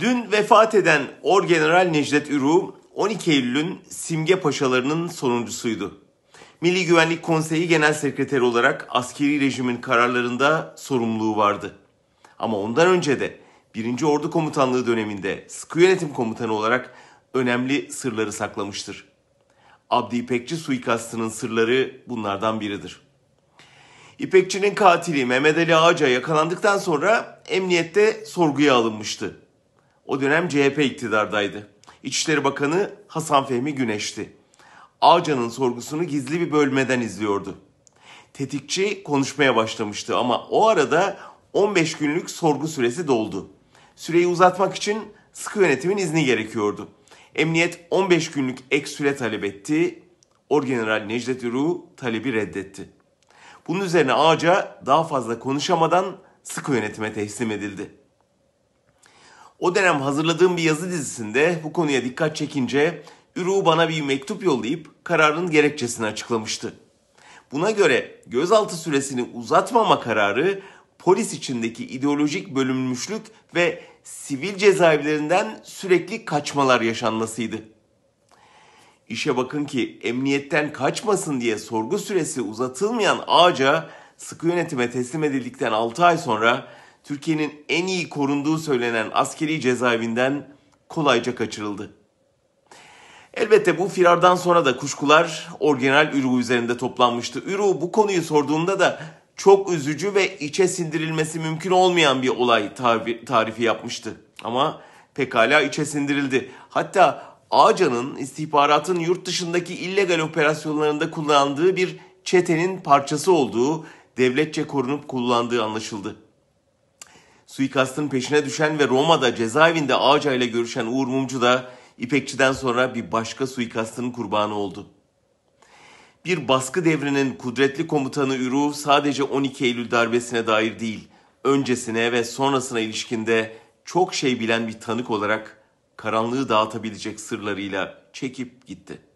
Dün vefat eden Orgeneral Necdet Ürü 12 Eylül'ün simge paşalarının sonuncusuydu. Milli Güvenlik Konseyi Genel Sekreteri olarak askeri rejimin kararlarında sorumluluğu vardı. Ama ondan önce de 1. Ordu Komutanlığı döneminde sıkı yönetim komutanı olarak önemli sırları saklamıştır. Abdi İpekçi suikastının sırları bunlardan biridir. İpekçi'nin katili Mehmet Ali Ağaca yakalandıktan sonra emniyette sorguya alınmıştı. O dönem CHP iktidardaydı. İçişleri Bakanı Hasan Fehmi Güneş'ti. Ağca'nın sorgusunu gizli bir bölmeden izliyordu. Tetikçi konuşmaya başlamıştı ama o arada 15 günlük sorgu süresi doldu. Süreyi uzatmak için sıkı yönetimin izni gerekiyordu. Emniyet 15 günlük ek süre talep etti. Orgeneral Necdet Uru talebi reddetti. Bunun üzerine Ağca daha fazla konuşamadan sıkı yönetime teslim edildi. O dönem hazırladığım bir yazı dizisinde bu konuya dikkat çekince Ürü bana bir mektup yollayıp kararın gerekçesini açıklamıştı. Buna göre gözaltı süresini uzatmama kararı polis içindeki ideolojik bölünmüşlük ve sivil cezaevlerinden sürekli kaçmalar yaşanmasıydı. İşe bakın ki emniyetten kaçmasın diye sorgu süresi uzatılmayan Ağaca sıkı yönetime teslim edildikten 6 ay sonra Türkiye'nin en iyi korunduğu söylenen askeri cezaevinden kolayca kaçırıldı. Elbette bu firardan sonra da kuşkular orijinal Ürü üzerinde toplanmıştı. Ürü bu konuyu sorduğunda da çok üzücü ve içe sindirilmesi mümkün olmayan bir olay tarifi, tarifi yapmıştı. Ama pekala içe sindirildi. Hatta Ağca'nın istihbaratın yurt dışındaki illegal operasyonlarında kullandığı bir çetenin parçası olduğu, devletçe korunup kullandığı anlaşıldı. Suikastın peşine düşen ve Roma'da cezaevinde Ağca ile görüşen Uğur Mumcu da İpekçi'den sonra bir başka suikastın kurbanı oldu. Bir baskı devrinin kudretli komutanı Ürü sadece 12 Eylül darbesine dair değil, öncesine ve sonrasına ilişkinde çok şey bilen bir tanık olarak karanlığı dağıtabilecek sırlarıyla çekip gitti.''